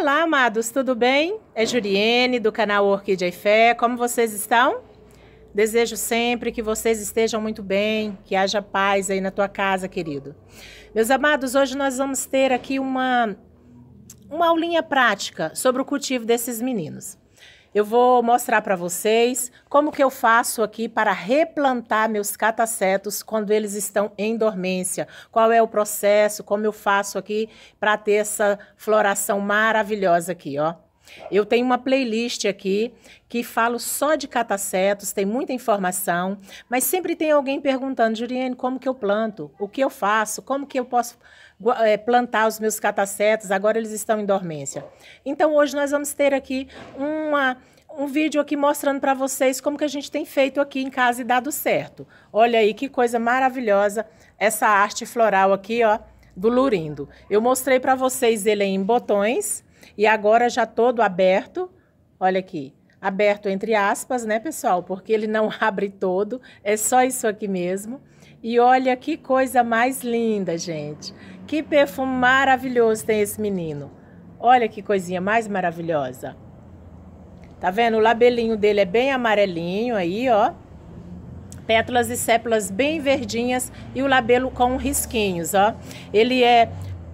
Olá, amados, tudo bem? É Juliene, do canal Orquídea e Fé. Como vocês estão? Desejo sempre que vocês estejam muito bem, que haja paz aí na tua casa, querido. Meus amados, hoje nós vamos ter aqui uma, uma aulinha prática sobre o cultivo desses meninos. Eu vou mostrar para vocês como que eu faço aqui para replantar meus catacetos quando eles estão em dormência. Qual é o processo, como eu faço aqui para ter essa floração maravilhosa aqui, ó. Eu tenho uma playlist aqui que falo só de catacetos, tem muita informação, mas sempre tem alguém perguntando, Juliane, como que eu planto? O que eu faço? Como que eu posso eh, plantar os meus catacetos, agora eles estão em dormência. Então, hoje nós vamos ter aqui uma, um vídeo aqui mostrando para vocês como que a gente tem feito aqui em casa e dado certo. Olha aí que coisa maravilhosa essa arte floral aqui, ó, do lurindo. Eu mostrei para vocês ele em botões e agora já todo aberto. Olha aqui, aberto entre aspas, né, pessoal? Porque ele não abre todo, é só isso aqui mesmo. E olha que coisa mais linda, gente. Que perfume maravilhoso tem esse menino. Olha que coisinha mais maravilhosa. Tá vendo? O labelinho dele é bem amarelinho aí, ó. Pétalas e sépulas bem verdinhas e o labelo com risquinhos, ó. Ele é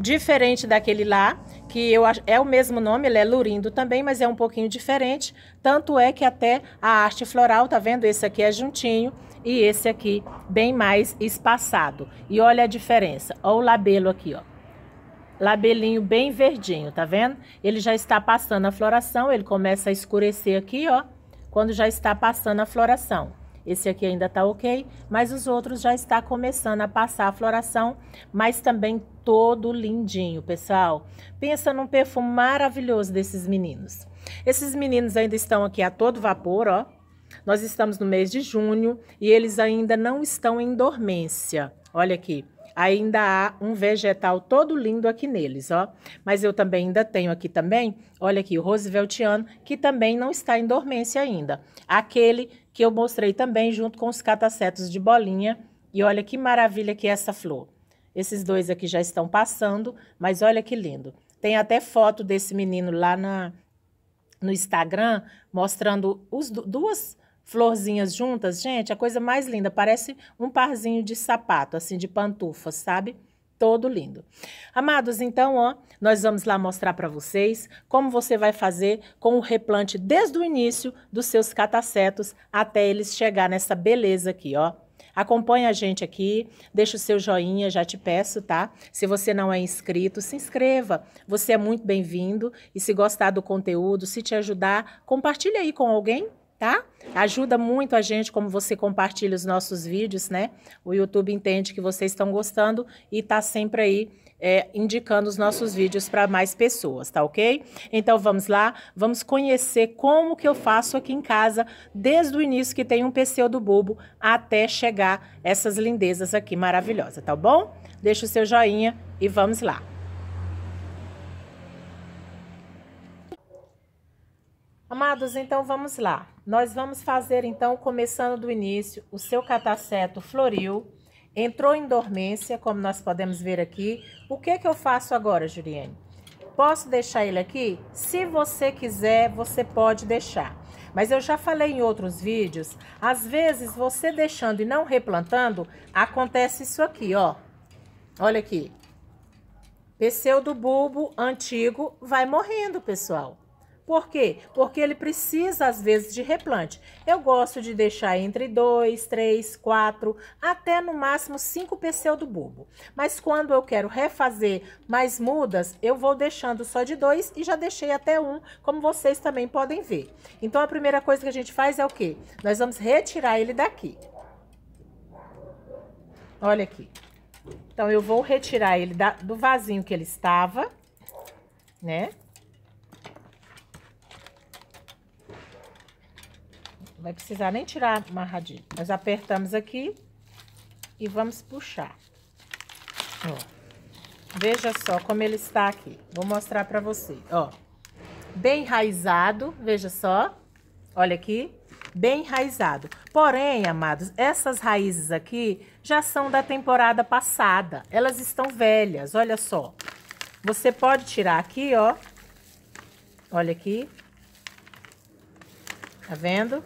diferente daquele lá, que eu, é o mesmo nome, ele é Lurindo também, mas é um pouquinho diferente. Tanto é que até a arte floral, tá vendo? Esse aqui é juntinho e esse aqui bem mais espaçado. E olha a diferença, olha o labelo aqui, ó. Labelinho bem verdinho, tá vendo? Ele já está passando a floração, ele começa a escurecer aqui, ó, quando já está passando a floração. Esse aqui ainda tá ok, mas os outros já está começando a passar a floração, mas também todo lindinho, pessoal. Pensa num perfume maravilhoso desses meninos. Esses meninos ainda estão aqui a todo vapor, ó. Nós estamos no mês de junho e eles ainda não estão em dormência. Olha aqui ainda há um vegetal todo lindo aqui neles, ó. Mas eu também ainda tenho aqui também, olha aqui, o Rooseveltiano, que também não está em dormência ainda. Aquele que eu mostrei também junto com os catacetos de bolinha. E olha que maravilha que é essa flor. Esses dois aqui já estão passando, mas olha que lindo. Tem até foto desse menino lá na, no Instagram mostrando os, duas florzinhas juntas. Gente, a coisa mais linda. Parece um parzinho de sapato, assim, de pantufa, sabe? todo lindo. Amados, então, ó, nós vamos lá mostrar para vocês como você vai fazer com o replante desde o início dos seus catacetos até eles chegar nessa beleza aqui, ó. Acompanha a gente aqui, deixa o seu joinha, já te peço, tá? Se você não é inscrito, se inscreva. Você é muito bem-vindo e se gostar do conteúdo, se te ajudar, compartilha aí com alguém tá? Ajuda muito a gente como você compartilha os nossos vídeos, né? O YouTube entende que vocês estão gostando e tá sempre aí é, indicando os nossos vídeos para mais pessoas, tá ok? Então vamos lá, vamos conhecer como que eu faço aqui em casa, desde o início que tem um pseudo bulbo até chegar essas lindezas aqui maravilhosas, tá bom? Deixa o seu joinha e vamos lá. Amados, então vamos lá. Nós vamos fazer, então, começando do início, o seu cataceto floril entrou em dormência, como nós podemos ver aqui. O que, é que eu faço agora, Juliane? Posso deixar ele aqui? Se você quiser, você pode deixar. Mas eu já falei em outros vídeos, às vezes você deixando e não replantando, acontece isso aqui, ó. Olha aqui. Pseudo bulbo antigo vai morrendo, pessoal. Por quê? Porque ele precisa, às vezes, de replante. Eu gosto de deixar entre 2, 3, 4, até no máximo 5 pecel do bulbo. Mas quando eu quero refazer mais mudas, eu vou deixando só de 2 e já deixei até 1, um, como vocês também podem ver. Então, a primeira coisa que a gente faz é o quê? Nós vamos retirar ele daqui. Olha aqui. Então, eu vou retirar ele da, do vasinho que ele estava, né? Né? Não vai precisar nem tirar amarradinho. Nós apertamos aqui e vamos puxar. Ó. Veja só como ele está aqui. Vou mostrar para você, ó. Bem enraizado, veja só. Olha aqui, bem enraizado. Porém, amados, essas raízes aqui já são da temporada passada. Elas estão velhas, olha só. Você pode tirar aqui, ó. Olha aqui. Tá vendo?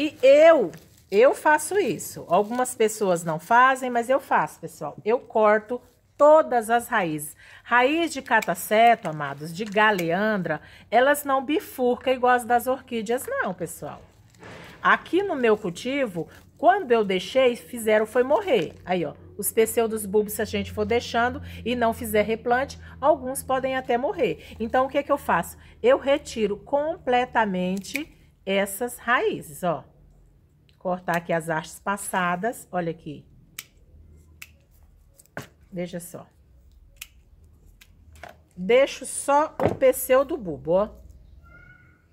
E eu, eu faço isso. Algumas pessoas não fazem, mas eu faço, pessoal. Eu corto todas as raízes. Raiz de cataceto, amados, de galeandra, elas não bifurcam igual as das orquídeas, não, pessoal. Aqui no meu cultivo, quando eu deixei, fizeram foi morrer. Aí, ó, os pseudos bulbos, se a gente for deixando e não fizer replante, alguns podem até morrer. Então, o que é que eu faço? Eu retiro completamente essas raízes, ó cortar aqui as hastes passadas, olha aqui. Veja só. Deixo só o peceu do bulbo, ó.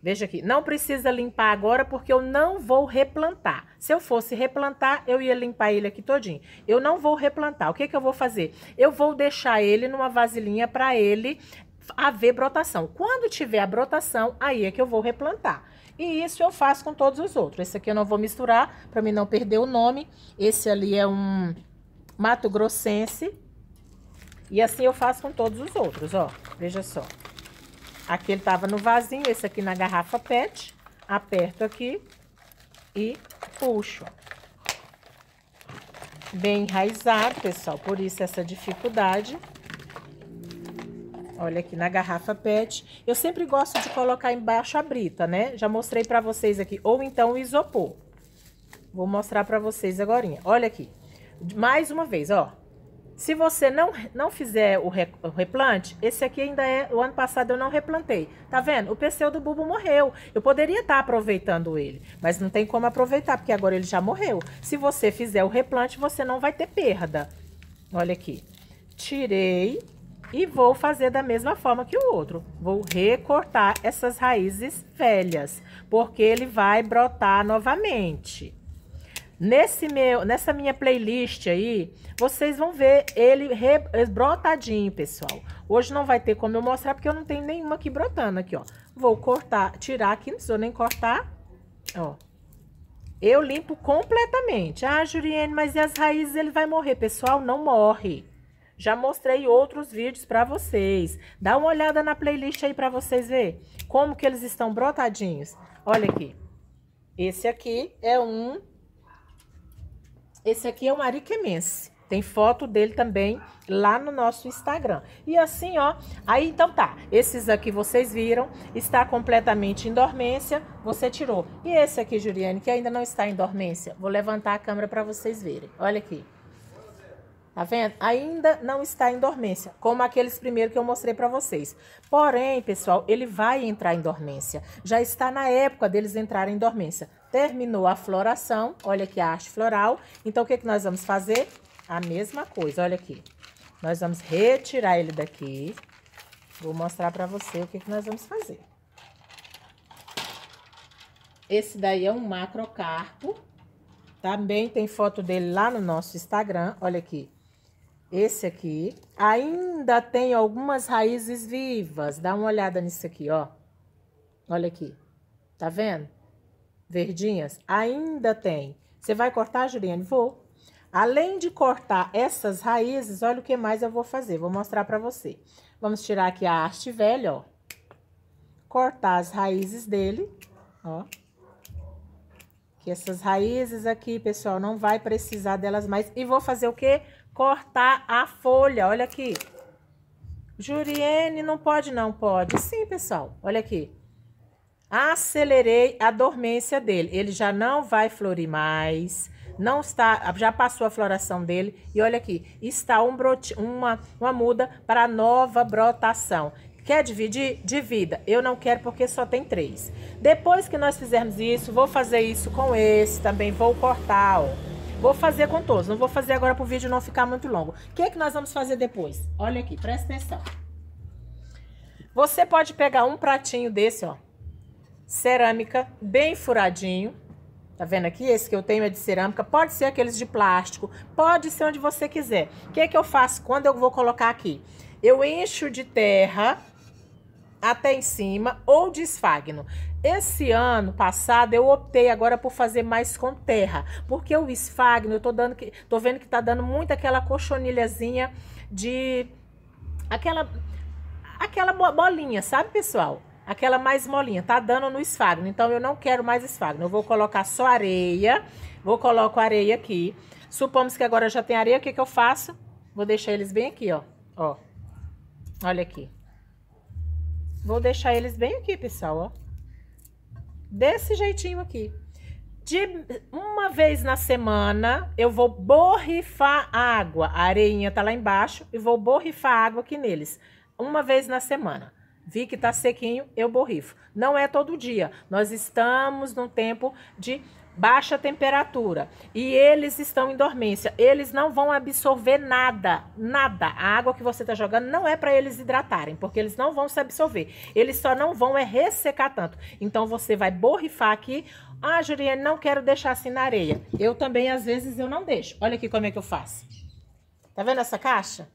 Veja aqui, não precisa limpar agora porque eu não vou replantar. Se eu fosse replantar, eu ia limpar ele aqui todinho. Eu não vou replantar. O que, que eu vou fazer? Eu vou deixar ele numa vasilhinha para ele haver brotação. Quando tiver a brotação, aí é que eu vou replantar. E isso eu faço com todos os outros. Esse aqui eu não vou misturar, para mim não perder o nome. Esse ali é um mato grossense. E assim eu faço com todos os outros, ó. Veja só. Aqui ele tava no vasinho, esse aqui na garrafa PET. Aperto aqui e puxo. Bem enraizado, pessoal, por isso essa dificuldade. Olha aqui na garrafa PET. Eu sempre gosto de colocar embaixo a brita, né? Já mostrei pra vocês aqui. Ou então o isopor. Vou mostrar pra vocês agora. Olha aqui. Mais uma vez, ó. Se você não, não fizer o, re, o, replante, esse aqui ainda é... O ano passado eu não replantei. Tá vendo? O pseudo do bubo morreu. Eu poderia estar tá aproveitando ele, mas não tem como aproveitar, porque agora ele já morreu. Se você fizer o replante, você não vai ter perda. Olha aqui. Tirei e vou fazer da mesma forma que o outro. Vou recortar essas raízes velhas, porque ele vai brotar novamente. Nesse meu, nessa minha playlist aí, vocês vão ver ele brotadinho, pessoal. Hoje não vai ter como eu mostrar, porque eu não tenho nenhuma aqui brotando aqui, ó. Vou cortar, tirar aqui, não preciso nem cortar, ó. Eu limpo completamente. Ah, Juriene, mas e as raízes? Ele vai morrer. Pessoal, não morre. Já mostrei outros vídeos para vocês. Dá uma olhada na playlist aí para vocês ver como que eles estão brotadinhos. Olha aqui. Esse aqui é um... Esse aqui é um ariquemense. Tem foto dele também lá no nosso Instagram. E assim, ó. Aí então tá. Esses aqui vocês viram. Está completamente em dormência. Você tirou. E esse aqui, Juliane, que ainda não está em dormência. Vou levantar a câmera para vocês verem. Olha aqui. Tá vendo? Ainda não está em dormência, como aqueles primeiro que eu mostrei para vocês. Porém, pessoal, ele vai entrar em dormência. Já está na época deles entrarem em dormência. Terminou a floração, olha aqui a arte floral. Então, o que, que nós vamos fazer? A mesma coisa, olha aqui. Nós vamos retirar ele daqui. Vou mostrar para você o que, que nós vamos fazer. Esse daí é um macrocarpo. Também tem foto dele lá no nosso Instagram, olha aqui esse aqui, ainda tem algumas raízes vivas. Dá uma olhada nisso aqui, ó. Olha aqui. Tá vendo? Verdinhas. Ainda tem. Você vai cortar, Juliane? Vou. Além de cortar essas raízes, olha o que mais eu vou fazer. Vou mostrar para você. Vamos tirar aqui a haste velha, ó. Cortar as raízes dele, ó. Que essas raízes aqui, pessoal, não vai precisar delas mais. E vou fazer o quê? cortar a folha. Olha aqui. Juriene, não pode não, pode. Sim, pessoal, olha aqui. Acelerei a dormência dele. Ele já não vai florir mais. Não está, já passou a floração dele. E olha aqui, está um brote, uma, uma muda para nova brotação. Quer dividir? Divida. Eu não quero porque só tem três. Depois que nós fizermos isso, vou fazer isso com esse também. Vou cortar, ó. Vou fazer com todos. Não vou fazer agora pro vídeo não ficar muito longo. O que é que nós vamos fazer depois? Olha aqui, presta atenção. Você pode pegar um pratinho desse, ó. Cerâmica, bem furadinho. Tá vendo aqui? Esse que eu tenho é de cerâmica. Pode ser aqueles de plástico. Pode ser onde você quiser. O que é que eu faço quando eu vou colocar aqui? Eu encho de terra até em cima ou desfagno. Esse ano passado eu optei agora por fazer mais com terra, porque o esfagno eu tô dando que tô vendo que tá dando muito aquela cochonilhazinha de aquela aquela bolinha, sabe, pessoal? Aquela mais molinha, tá dando no esfagno. Então eu não quero mais esfagno. Eu vou colocar só areia. Vou colocar areia aqui. Supomos que agora já tem areia, o que que eu faço? Vou deixar eles bem aqui, ó. Ó. Olha aqui. Vou deixar eles bem aqui, pessoal, ó. Desse jeitinho aqui. De uma vez na semana, eu vou borrifar água. A areinha tá lá embaixo e vou borrifar água aqui neles. Uma vez na semana. Vi que tá sequinho, eu borrifo. Não é todo dia. Nós estamos num tempo de baixa temperatura e eles estão em dormência, eles não vão absorver nada, nada. A água que você está jogando não é para eles hidratarem, porque eles não vão se absorver. Eles só não vão é ressecar tanto. Então você vai borrifar aqui. Ah, Juliane, não quero deixar assim na areia. Eu também às vezes eu não deixo. Olha aqui como é que eu faço. Tá vendo essa caixa?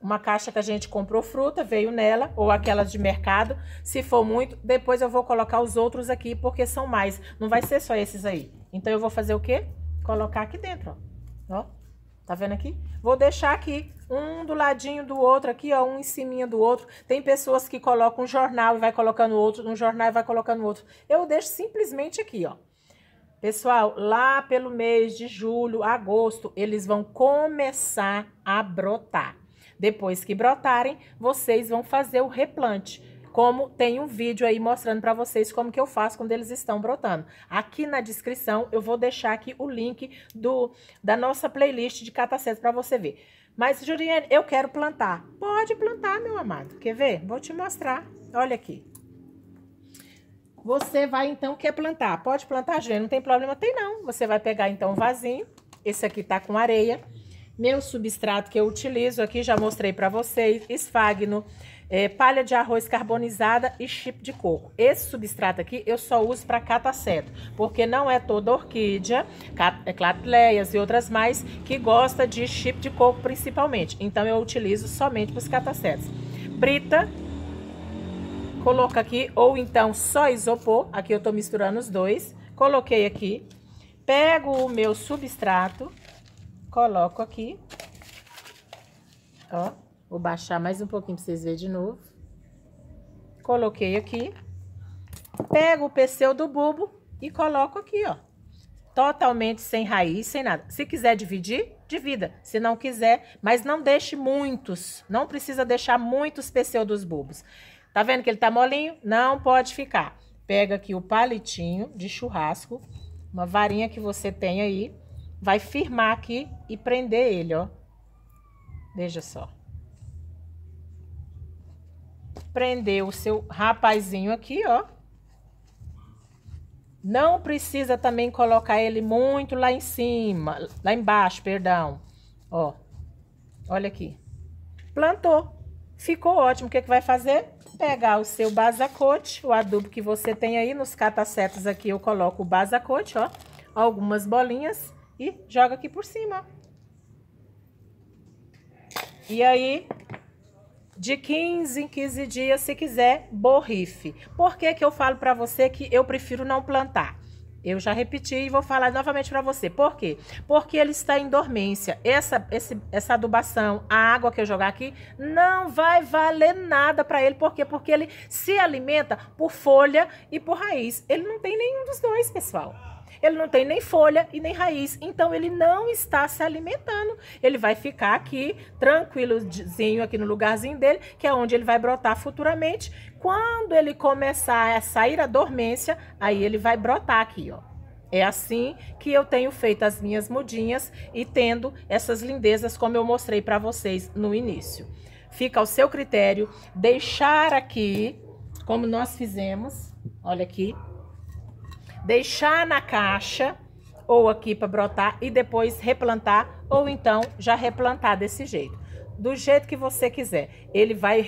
Uma caixa que a gente comprou fruta, veio nela, ou aquela de mercado. Se for muito, depois eu vou colocar os outros aqui, porque são mais. Não vai ser só esses aí. Então eu vou fazer o quê? Colocar aqui dentro, ó. Ó, tá vendo aqui? Vou deixar aqui, um do ladinho do outro aqui, ó, um em cima do outro. Tem pessoas que colocam um jornal e vai colocando outro, um jornal e vai colocando outro. Eu deixo simplesmente aqui, ó. Pessoal, lá pelo mês de julho, agosto, eles vão começar a brotar. Depois que brotarem, vocês vão fazer o replante. Como tem um vídeo aí mostrando para vocês como que eu faço quando eles estão brotando. Aqui na descrição eu vou deixar aqui o link do, da nossa playlist de catacetas para você ver. Mas, Juliane, eu quero plantar. Pode plantar, meu amado. Quer ver? Vou te mostrar. Olha aqui. Você vai, então, quer plantar. Pode plantar, Juliane, não tem problema. Tem não. Você vai pegar, então, o vasinho. Esse aqui tá com areia. Meu substrato que eu utilizo aqui, já mostrei para vocês, esfagno, é, palha de arroz carbonizada e chip de coco. Esse substrato aqui eu só uso para cataceto, porque não é toda orquídea, é clatleias e outras mais, que gosta de chip de coco principalmente. Então eu utilizo somente para os catacetos. Brita, coloca aqui, ou então só isopor, aqui eu estou misturando os dois, coloquei aqui, pego o meu substrato, Coloco aqui. Ó, vou baixar mais um pouquinho pra vocês verem de novo. Coloquei aqui. Pego o peceu do bulbo e coloco aqui, ó. Totalmente sem raiz, sem nada. Se quiser dividir, divida. Se não quiser, mas não deixe muitos. Não precisa deixar muitos peceu dos bulbos. Tá vendo que ele tá molinho? Não pode ficar. Pega aqui o palitinho de churrasco, uma varinha que você tem aí vai firmar aqui e prender ele, ó. Veja só. Prender o seu rapazinho aqui, ó. Não precisa também colocar ele muito lá em cima, lá embaixo, perdão. Ó, olha aqui. Plantou. Ficou ótimo. O que, é que vai fazer? Pegar o seu basacote, o adubo que você tem aí. Nos catacetos aqui eu coloco o basacote, ó. Algumas bolinhas e joga aqui por cima. E aí, de 15 em 15 dias, se quiser, borrife. Por que, que eu falo para você que eu prefiro não plantar? Eu já repeti e vou falar novamente para você. Por quê? Porque ele está em dormência. Essa, esse, essa adubação, a água que eu jogar aqui, não vai valer nada para ele. Por quê? Porque ele se alimenta por folha e por raiz. Ele não tem nenhum dos dois, pessoal ele não tem nem folha e nem raiz, então ele não está se alimentando. Ele vai ficar aqui, tranquilozinho, aqui no lugarzinho dele, que é onde ele vai brotar futuramente. Quando ele começar a sair a dormência, aí ele vai brotar aqui, ó. É assim que eu tenho feito as minhas mudinhas e tendo essas lindezas como eu mostrei para vocês no início. Fica ao seu critério deixar aqui, como nós fizemos, olha aqui, deixar na caixa ou aqui para brotar e depois replantar ou então já replantar desse jeito. Do jeito que você quiser. Ele vai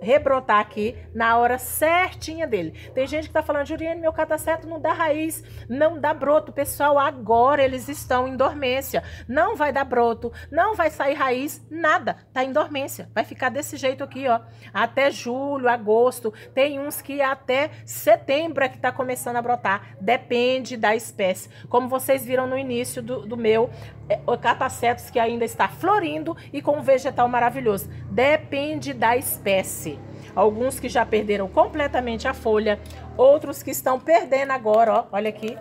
rebrotar aqui na hora certinha dele. Tem gente que tá falando, Juliane, meu cataceto tá não dá raiz, não dá broto. Pessoal, agora eles estão em dormência. Não vai dar broto, não vai sair raiz, nada. Tá em dormência. Vai ficar desse jeito aqui, ó. Até julho, agosto. Tem uns que até setembro é que tá começando a brotar. Depende da espécie. Como vocês viram no início do, do meu é, catacetos que ainda está florindo e com um vegetal maravilhoso. Depende da espécie. Alguns que já perderam completamente a folha, outros que estão perdendo agora, ó, olha aqui,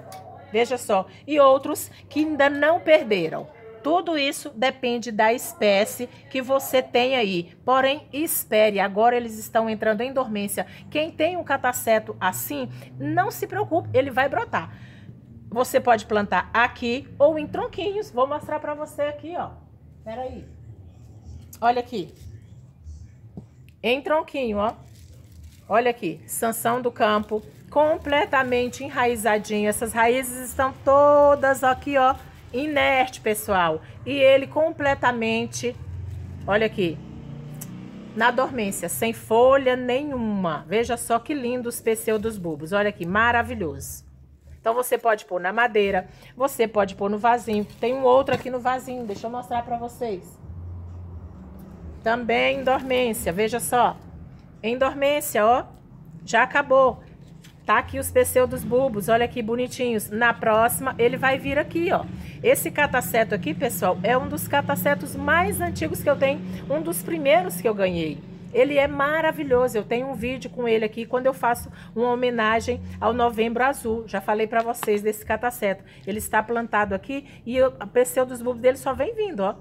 veja só, e outros que ainda não perderam. Tudo isso depende da espécie que você tem aí. Porém, espere, agora eles estão entrando em dormência. Quem tem um cataceto assim, não se preocupe, ele vai brotar. Você pode plantar aqui ou em tronquinhos. Vou mostrar para você aqui, ó. Peraí. Olha aqui. Em tronquinho, ó. Olha aqui, sanção do campo, completamente enraizadinho. Essas raízes estão todas aqui, ó, inerte, pessoal. E ele completamente, olha aqui, na dormência, sem folha nenhuma. Veja só que lindo os dos bulbos. Olha aqui, maravilhoso. Então você pode pôr na madeira, você pode pôr no vasinho. Tem um outro aqui no vasinho, deixa eu mostrar para vocês. Também dormência, veja só. Em dormência, ó, já acabou. Tá aqui os pseudos bulbos, olha que bonitinhos. Na próxima, ele vai vir aqui, ó. Esse cataceto aqui, pessoal, é um dos catacetos mais antigos que eu tenho, um dos primeiros que eu ganhei. Ele é maravilhoso. Eu tenho um vídeo com ele aqui quando eu faço uma homenagem ao Novembro Azul. Já falei para vocês desse cataceto. Ele está plantado aqui e eu, a bulbos dele só vem vindo, ó.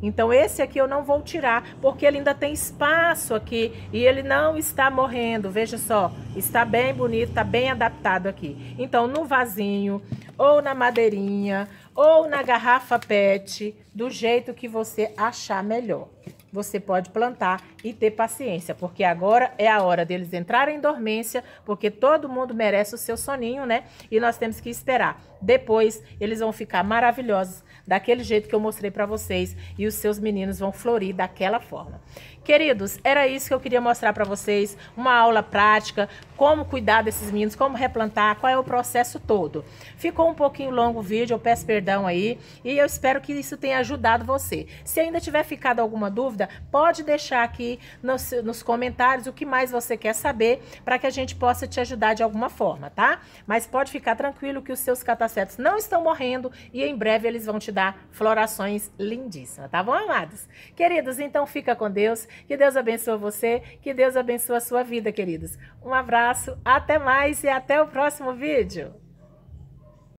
Então esse aqui eu não vou tirar, porque ele ainda tem espaço aqui e ele não está morrendo. Veja só, está bem bonito, está bem adaptado aqui. Então no vasinho, ou na madeirinha, ou na garrafa PET, do jeito que você achar melhor você pode plantar e ter paciência, porque agora é a hora deles entrarem em dormência, porque todo mundo merece o seu soninho, né? E nós temos que esperar. Depois eles vão ficar maravilhosos, daquele jeito que eu mostrei para vocês, e os seus meninos vão florir daquela forma. Queridos, era isso que eu queria mostrar para vocês, uma aula prática, como cuidar desses meninos, como replantar, qual é o processo todo. Ficou um pouquinho longo o vídeo, eu peço perdão aí, e eu espero que isso tenha ajudado você. Se ainda tiver ficado alguma dúvida, pode deixar aqui nos, nos comentários o que mais você quer saber, para que a gente possa te ajudar de alguma forma, tá? Mas pode ficar tranquilo que os seus catacetos não estão morrendo e em breve eles vão te dar florações lindíssimas, tá bom, amados? Queridos, então fica com Deus. Que Deus abençoe você, que Deus abençoe a sua vida, queridos. Um abraço, até mais e até o próximo vídeo.